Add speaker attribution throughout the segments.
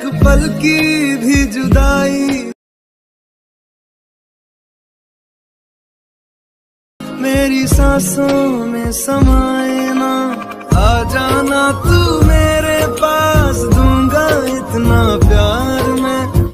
Speaker 1: एक पल की भी जुदाई मेरी सांसों में समाए ना आ जाना तू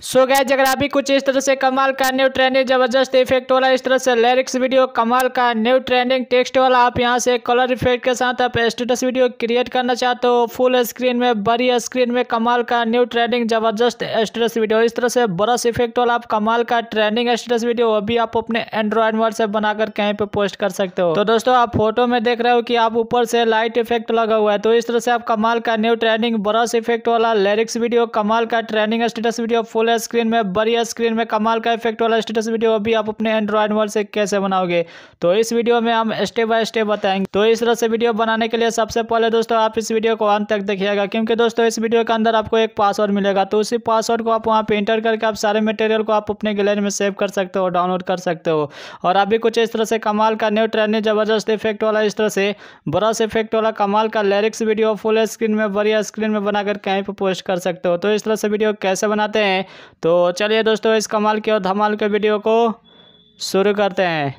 Speaker 1: सो गए गैज अगर कुछ इस तरह से कमाल का न्यू ट्रेंडिंग जबरदस्त इफेक्ट वाला इस तरह से लिरिक्स वीडियो कमाल का न्यू ट्रेंडिंग टेक्स्ट वाला आप यहाँ से कलर इफेक्ट के साथ आप स्टेटस वीडियो क्रिएट करना चाहते हो फुल स्क्रीन में बड़ी स्क्रीन में कमाल का न्यू ट्रेंडिंग जबरदस्त स्टेटस वीडियो इस तरह से ब्रश इफेक्ट वाला आप कमाल का ट्रेंडिंग स्टेटस वीडियो अभी आप अपने एंड्रॉयड व्हाट्सएप बनाकर कहीं पे पोस्ट कर सकते हो तो दोस्तों आप फोटो में देख रहे हो कि आप ऊपर से लाइट इफेक्ट लगा हुआ है तो इस तरह से आप कमाल का न्यू ट्रेंडिंग ब्रश इफेक्ट वाला लिरिक्स वीडियो कमाल का ट्रेंडिंग स्टेटस वीडियो फुल बढ़िया स्क्रीन में बढ़िया स्क्रीन में कमाल का इफेक्ट वाला स्टेटस वीडियो अभी आप अपने एंड्रॉइड मोबाइल से कैसे बनाओगे तो इस वीडियो में हम स्टेप बाय स्टेप बताएंगे तो इस तरह से वीडियो बनाने के लिए सबसे पहले दोस्तों आप इस वीडियो को अंत तक देखिएगा क्योंकि दोस्तों इस वीडियो के अंदर आपको एक पासवर्ड मिलेगा तो उसी पासवर्ड को आप वहाँ पर इंटर करके आप सारे मटेरियल को आप अपने गैलरी में सेव कर सकते हो डाउनलोड कर सकते हो और अभी कुछ इस तरह से कमाल का न्यू ट्रेंड जबरदस्त इफेक्ट वाला इस तरह से ब्रश इफेक्ट वाला कमाल का लिरिक्स वीडियो फुल स्क्रीन में बढ़िया स्क्रीन में बनाकर कहीं पर पोस्ट कर सकते हो तो इस तरह से वीडियो कैसे बनाते हैं तो चलिए दोस्तों इस कमाल के और धमाल के वीडियो को शुरू करते हैं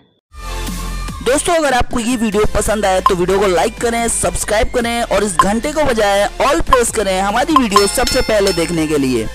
Speaker 1: दोस्तों अगर आपको ये वीडियो पसंद आए तो वीडियो को लाइक करें सब्सक्राइब करें और इस घंटे को बजाय ऑल प्रेस करें हमारी वीडियो सबसे पहले देखने के लिए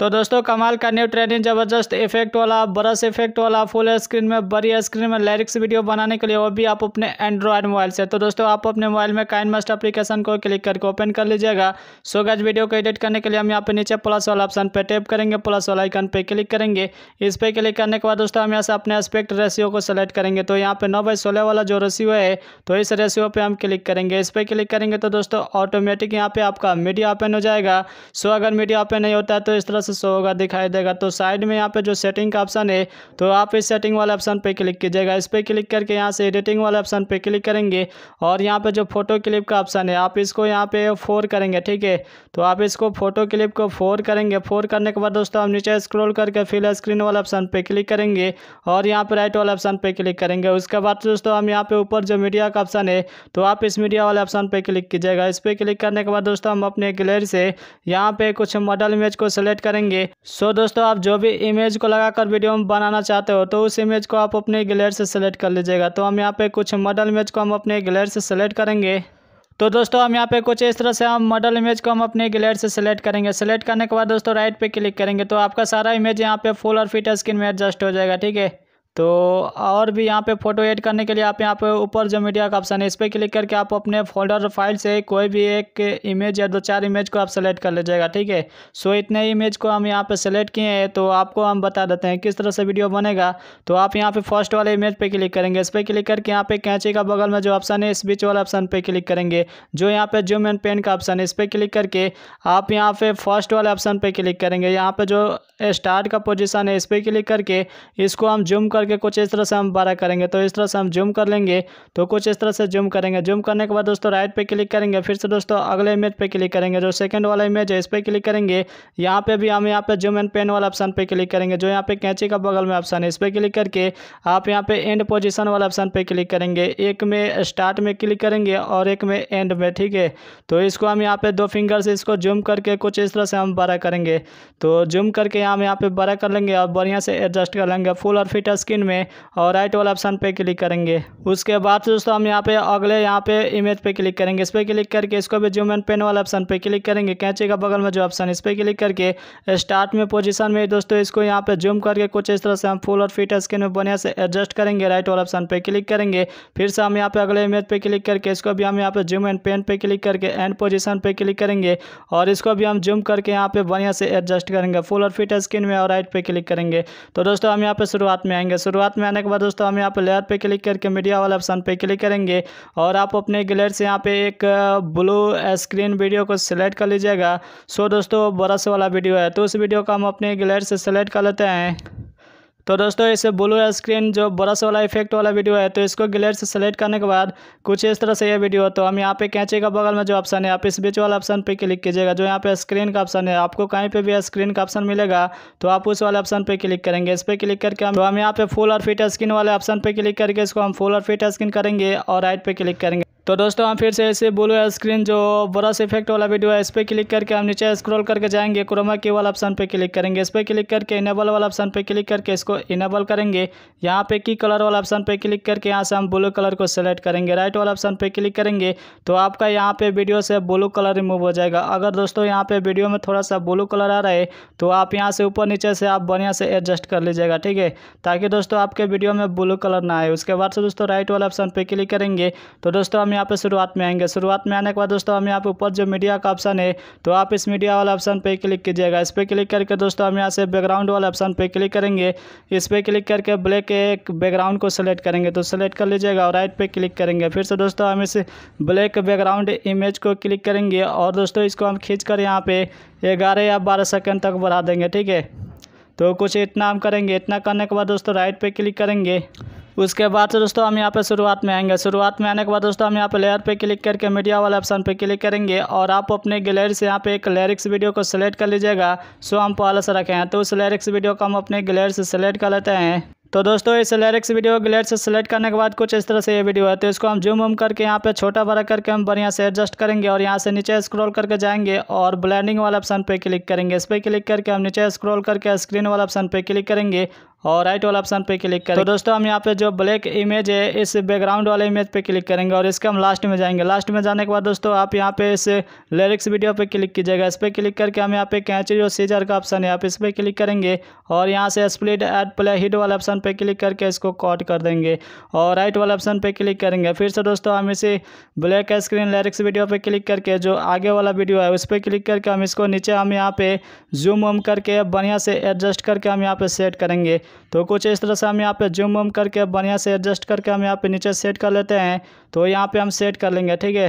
Speaker 1: तो दोस्तों कमाल का न्यू ट्रेंडिंग जबरदस्त इफेक्ट वाला ब्रश इफेक्ट वाला फुल स्क्रीन में बड़ी स्क्रीन में लिरिक्स वीडियो बनाने के लिए वो भी आप अपने एंड्रॉयड मोबाइल से तो दोस्तों आप अपने मोबाइल में काइन मस्ट अपलीकेशन को क्लिक करके ओपन कर लीजिएगा सो गज वीडियो को एडिट करने के लिए हम यहाँ पे नीचे प्लस वाला ऑप्शन पर टैप करेंगे प्लस वाला आइकन पर क्लिक करेंगे इस पर क्लिक करने के बाद दोस्तों हम यहाँ से अपने एस्पेक्ट रेशियो को सेलेक्ट करेंगे तो यहाँ पे नौ बाई सोलह वाला जो रेशियो है तो इस रेशियो पर हम क्लिक करेंगे इस पर क्लिक करेंगे तो दोस्तों ऑटोमेटिक यहाँ पे आपका मीडिया ओपन हो जाएगा सो अगर मीडिया ओपन नहीं होता है तो इस तरह से शो होगा दिखाई देगा तो साइड में यहाँ पे जो सेटिंग का ऑप्शन है तो आप इस सेटिंग वाले ऑप्शन पर क्लिक कीजिएगा इस पर क्लिक करके यहाँ से एडिटिंग वाले ऑप्शन पर क्लिक करेंगे और यहाँ पे जो फोटो क्लिप का ऑप्शन है आप इसको यहाँ पे फोर करेंगे ठीक है तो आप इसको फोटो क्लिप को फोर करेंगे फोर करने के बाद दोस्तों आप नीचे स्क्रोल करके फिल स्क्रीन वाले ऑप्शन पर क्लिक करेंगे और यहाँ पर राइट वाले ऑप्शन पर क्लिक करेंगे उसके बाद दोस्तों हम यहाँ पे ऊपर जो मीडिया का ऑप्शन है तो आप इस मीडिया वाले ऑप्शन पर क्लिक कीजिएगा इस पर क्लिक करने के बाद दोस्तों हम अपने गैलरी से यहाँ पे कुछ मॉडल इमेज को सेलेक्ट करेंगे सो दोस्तों आप जो भी इमेज को लगाकर वीडियो में बनाना चाहते हो तो उस इमेज को आप अपने गलेर से सेलेक्ट कर लीजिएगा तो हम यहाँ पे कुछ मॉडल इमेज को हम अपने गलेर से सेलेक्ट करेंगे तो दोस्तों हम यहाँ पे कुछ इस तरह से हम मॉडल इमेज को हम अपने गलेर से सेलेक्ट करेंगे सेलेक्ट करने के बाद दोस्तों राइट पे क्लिक करेंगे तो आपका सारा इमेज यहाँ पे फुल और फिट स्क्रीन में एडजस्ट हो जाएगा ठीक है तो और भी यहाँ पे फ़ोटो ऐड करने के लिए आप यहाँ पे ऊपर जो मीडिया का ऑप्शन है इस पर क्लिक करके आप अपने फोल्डर फाइल से कोई भी एक इमेज या दो चार इमेज को आप सेलेक्ट कर लीजिएगा ठीक है सो इतने इमेज को हम यहाँ पे सेलेक्ट किए हैं तो आपको हम बता देते हैं किस तरह से वीडियो बनेगा तो आप यहाँ पर फर्स्ट वाले इमेज पर क्लिक करेंगे इस पर क्लिक करके यहाँ पे कैंची का बगल में जो ऑप्शन है इस बीच वाला ऑप्शन पर क्लिक करेंगे जो यहाँ पे जूम एंड पेन का ऑप्शन है इस पर क्लिक करके आप यहाँ पे फर्स्ट वाले ऑप्शन पर क्लिक करेंगे यहाँ पर जो स्टार्ट का पोजिशन है इस पर क्लिक करके इसको हम जूम कर करके कुछ इस तरह से हम बड़ा करेंगे तो इस तरह से हम जूम कर लेंगे तो कुछ इस तरह से जूम करेंगे जूम करने के बाद दोस्तों राइट पे क्लिक करेंगे फिर से दोस्तों अगले इमेज पे क्लिक करेंगे जो सेकंड वाला इमेज है इस पर क्लिक करेंगे यहाँ पे भी हम यहाँ पे जूम एंड पेन वाला ऑप्शन पर क्लिक करेंगे जो यहाँ पे कैंची का बगल में ऑप्शन है इस पर क्लिक करके आप यहाँ पे एंड पोजिशन वाला ऑप्शन पर क्लिक करेंगे एक में स्टार्ट में क्लिक करेंगे और एक में एंड में ठीक है तो इसको हम यहाँ पे दो फिंगर से इसको जूम करके कुछ इस तरह से हम बड़ा करेंगे तो जूम करके हम यहाँ पे बड़ा कर लेंगे और बढ़िया से एडजस्ट कर लेंगे फुल और फिट स्क्रीन सेकंड में और राइट वाला ऑप्शन पे क्लिक करेंगे उसके बाद दोस्तों हम यहाँ पे अगले यहाँ पे इमेज पे क्लिक करेंगे इस पर क्लिक करके इसको भी जूम एंड पेन वाला ऑप्शन पे क्लिक करेंगे कैंचे का बगल में जो ऑप्शन इस पर क्लिक करके स्टार्ट में पोजिशन में दोस्तों इसको यहाँ पे जूम करके कुछ इस तरह से हम फुल और फिट स्क्रीन में बढ़िया से एडजस्ट करेंगे राइट वाला ऑप्शन पर क्लिक करेंगे फिर से हम यहाँ पे अगले इमेज पर क्लिक करके इसको भी हम यहाँ पे जूम एंड पेन पे क्लिक करके एंड पोजिशन पे क्लिक करेंगे और इसको भी हम जूम करके यहाँ पे बढ़िया से एडजस्ट करेंगे फुल और फिट स्क्रीन में और राइट पे क्लिक करेंगे तो दोस्तों हम यहाँ पे शुरुआत में आएंगे शुरुआत में आने के बाद दोस्तों हम यहाँ पर लेयर पे क्लिक करके मीडिया वाला ऑप्शन पे क्लिक करेंगे और आप अपने गैलरी से यहाँ पे एक ब्लू स्क्रीन वीडियो को सिलेक्ट कर लीजिएगा सो दोस्तों बरस वाला वीडियो है तो उस वीडियो को हम अपने गैलरी से सेलेक्ट कर लेते हैं तो दोस्तों इसे ब्लू स्क्रीन जो ब्रश वाला इफेक्ट वाला वीडियो है तो इसको ग्लेयर से सेलेक्ट करने के बाद कुछ इस तरह से यह वीडियो तो हम यहाँ पे कैंचे का बगल में जो ऑप्शन है आप इस बीच वाला ऑप्शन पे क्लिक कीजिएगा जो यहाँ पे स्क्रीन का ऑप्शन है आपको कहीं पे भी स्क्रीन का ऑप्शन मिलेगा तो आप उस वाले ऑप्शन पर क्लिक करेंगे इस पर क्लिक करके हम तो हम यहाँ पे फुल और फिट स्क्रीन वाले ऑप्शन पर क्लिक करके इसको हम फुल और फिट स्क्रीन करेंगे और राइट पर क्लिक करेंगे तो दोस्तों हम फिर से ऐसे ब्लू स्क्रीन जो ब्रश इफेक्ट वाला वीडियो है इस पर क्लिक करके हम नीचे स्क्रॉल करके जाएंगे क्रोमा की वाला ऑप्शन पे क्लिक करेंगे इस पर क्लिक करके इनेबल वाला ऑप्शन पे क्लिक करके इसको इनेबल करेंगे यहाँ पे की कलर वाला ऑप्शन पे क्लिक करके यहाँ से हम ब्लू कलर को सेलेक्ट करेंगे राइट वाला ऑप्शन पर क्लिक करेंगे तो आपका यहाँ पर वीडियो से ब्लू कलर रिमूव हो जाएगा अगर दोस्तों यहाँ पर वीडियो में थोड़ा सा ब्लू कलर आ रहा है तो आप यहाँ से ऊपर नीचे से आप बढ़िया से एडजस्ट कर लीजिएगा ठीक है ताकि दोस्तों आपके वीडियो में ब्लू कलर ना आए उसके बाद से दोस्तों राइट वाला ऑप्शन पर क्लिक करेंगे तो दोस्तों हम यहाँ पे शुरुआत में आएंगे शुरुआत में आने के बाद दोस्तों हम यहाँ पे ऊपर जो मीडिया का ऑप्शन है तो आप इस मीडिया वाला ऑप्शन पे क्लिक कीजिएगा इस पर क्लिक करके दोस्तों हम यहाँ से बैकग्राउंड वाला ऑप्शन पे क्लिक करेंगे इस पर क्लिक करके ब्लैक एक बैकग्राउंड को सिलेक्ट करेंगे तो सेलेक्ट कर लीजिएगा और राइट पर क्लिक करेंगे फिर से दोस्तों हम इस ब्लैक बैकग्राउंड इमेज को क्लिक करेंगे और दोस्तों इसको हम खींच कर यहाँ पे ग्यारह या बारह सेकेंड तक बढ़ा देंगे ठीक है तो कुछ इतना हम करेंगे इतना करने के बाद दोस्तों राइट पे क्लिक करेंगे उसके बाद से दोस्तों हम यहाँ पे शुरुआत में आएंगे शुरुआत में आने के बाद दोस्तों हम यहाँ पे लेयर पे क्लिक करके मीडिया वाले ऑप्शन पे क्लिक करेंगे और आप अपने गैलरी से यहाँ पे एक लिरिक्स वीडियो को सिलेक्ट कर लीजिएगा सो हम पहले से रखे हैं तो उस लिरिक्स वीडियो को हम अपने गैलरी से सिलेक्ट कर लेते हैं तो दोस्तों इस लेरिक्स वीडियो को से सेलेक्ट करने के बाद कुछ इस तरह से ये वीडियो है तो इसको हम जूम वूम करके यहाँ पे छोटा बड़ा करके हम बढ़िया से एडजस्ट करेंगे और यहाँ से नीचे स्क्रॉल करके जाएंगे और ब्लैंडिंग वाला ऑप्शन पर क्लिक करेंगे इस पर क्लिक करके हम नीचे स्क्रॉल करके स्क्रीन वाला ऑप्शन पर क्लिक करेंगे और राइट वाला ऑप्शन पे क्लिक करें तो दोस्तों हम यहाँ पे जो ब्लैक इमेज है इस बैकग्राउंड वाले इमेज पे क्लिक करेंगे और इसके हम लास्ट में जाएंगे लास्ट में जाने के बाद दोस्तों आप यहाँ पे इस लिरिक्स वीडियो पे क्लिक कीजिएगा इस पर क्लिक करके हम यहाँ पे कैंची जो सीजर का ऑप्शन है आप इस पर क्लिक करेंगे और यहाँ से स्प्लिट एड प्ले हिट वाला ऑप्शन पर क्लिक करके इसको कॉट कर देंगे और राइट वाला ऑप्शन पर क्लिक करेंगे फिर से दोस्तों हम इसे ब्लैक स्क्रीन लिरिक्स वीडियो पर क्लिक करके जो आगे वाला वीडियो है उस पर क्लिक करके हम इसको नीचे हम यहाँ पे जूम वूम करके बढ़िया से एडजस्ट करके हम यहाँ पे सेट करेंगे तो कुछ इस तरह से हम यहाँ पे जूम वूम करके बढ़िया से एडजस्ट करके हम यहाँ पे नीचे सेट कर लेते हैं तो यहाँ पे हम सेट कर लेंगे ठीक है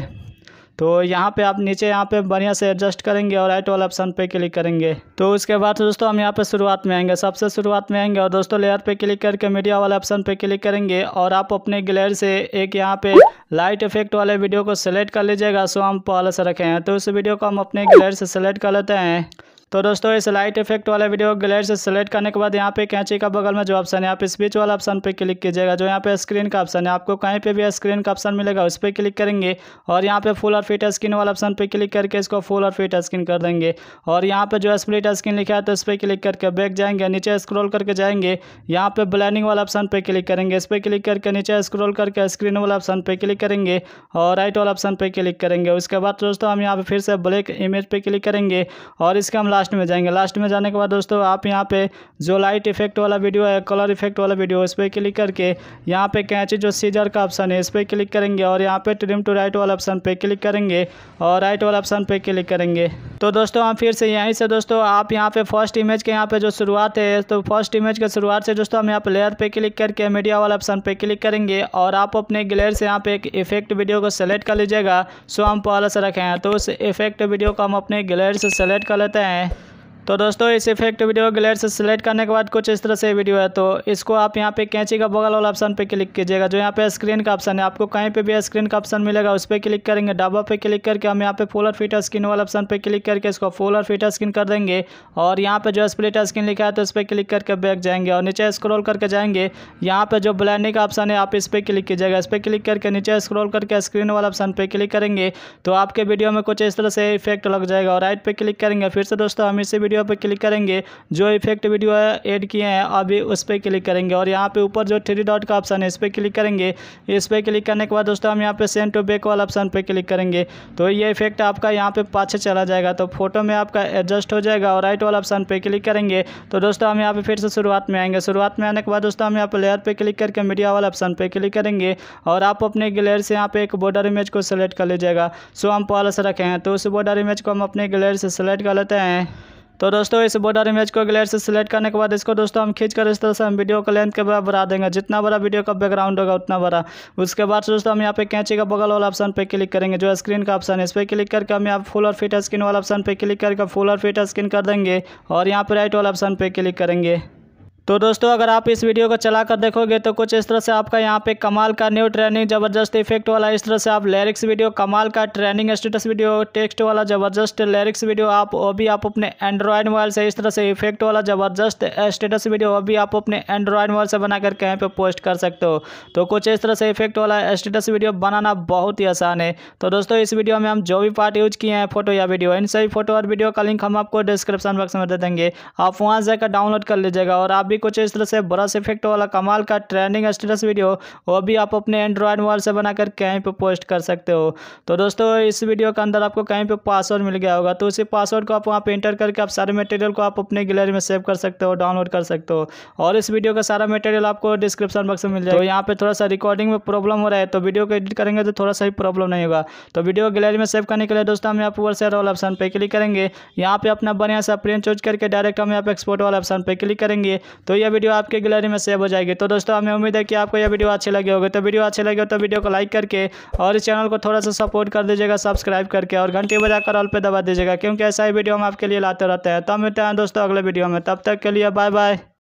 Speaker 1: तो यहाँ पे आप नीचे यहाँ पे बढ़िया से एडजस्ट करेंगे और राइट वाला ऑप्शन पे क्लिक करेंगे तो उसके बाद दोस्तों हम यहाँ पे शुरुआत में आएंगे सबसे शुरुआत में आएंगे और दोस्तों लेयर पे क्लिक करके मीडिया वाला ऑप्शन पे क्लिक करेंगे और आप अपने ग्लेयर से एक यहाँ पे लाइट इफेक्ट वाले वीडियो को सिलेक्ट कर लीजिएगा सो हम पहले से रखे हैं तो उस वीडियो को हम अपने ग्लेयर से सिलेक्ट कर लेते हैं तो दोस्तों इस लाइट इफेक्ट वाला वीडियो ग्लेयर से सेलेक्ट करने के बाद यहाँ पे कैंची का बगल में जो ऑप्शन है आप इस बीच वाला ऑप्शन पे क्लिक कीजिएगा जो यहाँ पे स्क्रीन का ऑप्शन है आपको कहीं पे भी स्क्रीन का ऑप्शन मिलेगा उस पर क्लिक करेंगे और यहाँ पे फुल और फिट स्क्रीन वाला ऑप्शन पे क्लिक करके इसको फुल और फिट स्क्रीन कर देंगे और यहाँ पर जो स्प्लिट स्क्रीन लिखा है तो इस पर क्लिक करके बैक जाएंगे नीचे स्क्रोल करके जाएंगे यहाँ पे ब्लैंडिंग वाला ऑप्शन पर क्लिक करेंगे इस पर क्लिक करके नीचे स्क्रोल करके स्क्रीन वाला ऑप्शन पर क्लिक करेंगे और राइट वाला ऑप्शन पर क्लिक करेंगे उसके बाद दोस्तों हम यहाँ पे फिर से ब्लैक इमेज पर क्लिक करेंगे और इसका हम लास्ट लास्ट में जाएंगे लास्ट में जाने के बाद दोस्तों आप यहाँ पे जो लाइट इफेक्ट वाला वीडियो है कलर इफेक्ट वाला वीडियो इस पर क्लिक करके यहाँ पे कैंची जो सीजर का ऑप्शन है इस पर क्लिक करेंगे और यहाँ पे ट्रिम टू राइट वाला ऑप्शन पे क्लिक करेंगे और राइट वाला ऑप्शन पे क्लिक करेंगे तो दोस्तों हम फिर से यहीं से दोस्तों आप यहाँ पे फर्स्ट इमेज के यहाँ पे जो शुरुआत है तो फर्स्ट इमेज के शुरुआत से दोस्तों हम यहाँ पे लेयर पे क्लिक करके मीडिया वाला ऑप्शन पे क्लिक करेंगे और आप अपने ग्लेयर से यहाँ पे एक इफेक्ट वीडियो को सेलेक्ट कर लीजिएगा सो हम पहले से रखे हैं तो उस इफेक्ट वीडियो को हम अपने ग्लेयर से सेलेक्ट कर लेते हैं तो दोस्तों इस इफेक्ट वीडियो ग्लेयर से सिलेक्ट करने के बाद कुछ इस तरह से वीडियो है तो इसको आप यहाँ पे कैंची का बगल वाला ऑप्शन पे क्लिक कीजिएगा जो यहाँ पे स्क्रीन का ऑप्शन है आपको कहीं पे भी स्क्रीन का ऑप्शन मिलेगा उस पर क्लिक करेंगे डाबा पे क्लिक करके हम यहाँ पे फोलर फीटर स्क्रीन वाला ऑप्शन पर क्लिक करके इसको फोलर फीटर स्क्रीन कर देंगे और यहाँ पर जो स्प्लिट स्क्रीन लिखा है तो उस पर क्लिक करके बैक जाएंगे और नीचे स्क्रोल करके जाएंगे यहाँ पर जो ब्लैंडिंग का ऑप्शन है आप इस पर क्लिक कीजिएगा इस पर क्लिक करके नीचे स्क्रोल करके स्क्रीन वाला ऑप्शन पर क्लिक करेंगे तो आपके वीडियो में कुछ इस तरह से इफेक्ट लग जाएगा और राइट पर क्लिक करेंगे फिर से दोस्तों हम इसी वीडियो वीडियो पर क्लिक करेंगे जो इफेक्ट वीडियो ऐड किए हैं अभी उस पर क्लिक करेंगे और यहाँ पे ऊपर जो थ्री डॉट का ऑप्शन है इस पर क्लिक करेंगे इस पर क्लिक करने के बाद दोस्तों हम यहाँ पे सेंड टू बैक वाला ऑप्शन पर क्लिक करेंगे तो ये इफेक्ट आपका यहाँ पे पाछे चला जाएगा तो फोटो में आपका एडजस्ट हो जाएगा और राइट वाला ऑप्शन पर क्लिक करेंगे तो दोस्तों हम यहाँ पे फिर से शुरुआत में आएंगे शुरुआत में आने के बाद दोस्तों हम यहाँ पे लेयर पे क्लिक करके मीडिया वाला ऑप्शन पर क्लिक करेंगे और आप अपने ग्लेयर से यहाँ पे एक बॉर्डर इमेज को सिलेक्ट कर लीजिएगा सो हम पॉलस रखे हैं तो उस बॉर्डर इमेज को हम अपने ग्लेयर से सिलेक्ट कर लेते हैं तो दोस्तों इस बॉर्डर इमेज को ग्लेयर से सिलेक्ट करने के बाद इसको दोस्तों हम खींच कर इस तरह से हम वीडियो को लेंथ के बाद बढ़ा देंगे जितना बड़ा वीडियो का बैकग्राउंड होगा उतना बड़ा उसके बाद दोस्तों हम यहाँ पे कैंची का बगल वाला ऑप्शन पे क्लिक करेंगे जो स्क्रीन का ऑप्शन है इस पर क्लिक करके हम यहाँ फुल और फिट स्क्रीन वाला ऑप्शन पर क्लिक करके फुल और फिट स्क्रीन कर देंगे और यहाँ पर राइट वाला ऑप्शन पर क्लिक करेंगे तो दोस्तों अगर आप इस वीडियो को चला कर देखोगे तो कुछ इस तरह से आपका यहाँ पे कमाल का न्यू ट्रेनिंग जबरदस्त इफेक्ट वाला इस तरह से आप लिरिक्स वीडियो कमाल का ट्रेनिंग स्टेटस वीडियो टेक्स्ट वाला जबरदस्त लिरिक्स वीडियो आप वो भी आप अपने एंड्रॉयड मोबाइल से इस तरह से इफेक्ट वाला जबरदस्त स्टेटस वीडियो वो भी आप अपने एंड्रॉयड मोबाइल से बना करके यहाँ पर पोस्ट कर सकते हो तो कुछ इस तरह से इफेक्ट वाला स्टेटस वीडियो बनाना बहुत ही आसान है तो दोस्तों इस वीडियो में हम जो भी पार्ट यूज किए हैं फोटो या वीडियो इन सभी फोटो और वीडियो का लिंक हम आपको डिस्क्रिप्शन बॉक्स में दे देंगे आप वहाँ जाकर डाउनलोड कर लीजिएगा और आप भी कुछ इस तरह से ब्रश इफेक्ट वाला कमाल का ट्रेंडिंग स्टेटस वीडियो वो भी आप अपने एंड्रॉयड मोबाइल से बनाकर कहीं पर पोस्ट कर सकते हो तो दोस्तों इस वीडियो के अंदर आपको कहीं पर पासवर्ड मिल गया होगा तो उसी पासवर्ड को आप वहाँ पर इंटर करके आप सारे मटेरियल को आप अपने गैलरी में सेव कर सकते हो डाउनलोड कर सकते हो और इस वीडियो का सारा मटेरियल आपको डिस्क्रिप्शन बॉक्स में मिल जाएगा तो यहाँ पे थोड़ा सा रिकॉर्डिंग में प्रॉब्लम हो रहा है तो वीडियो को एडिट करेंगे तो थोड़ा सा ही प्रॉब्लम नहीं होगा तो वीडियो गैलरी में सेव करने के लिए दोस्तों हम यहाँ पर से रोल ऑप्शन पर क्लिक करेंगे यहाँ पे अपना बढ़िया सा प्रिंट चूज करके डायरेक्ट हम यहाँ पे एक्सपोर्ट वाला ऑप्शन पर क्लिक करेंगे तो यह वीडियो आपके गैलरी में सेव हो जाएगी तो दोस्तों हमें उम्मीद है कि आपको यह वीडियो अच्छी लगी होगी तो वीडियो अच्छे लगे हो तो वीडियो को लाइक करके और इस चैनल को थोड़ा सा सपोर्ट कर दीजिएगा सब्सक्राइब करके और घंटी बजाकर ऑल पर दबा दीजिएगा क्योंकि ऐसा ही वीडियो हम आपके लिए लाते रहते हैं तो मिलते हैं दोस्तों अगले वीडियो में तब तक के लिए बाय बाय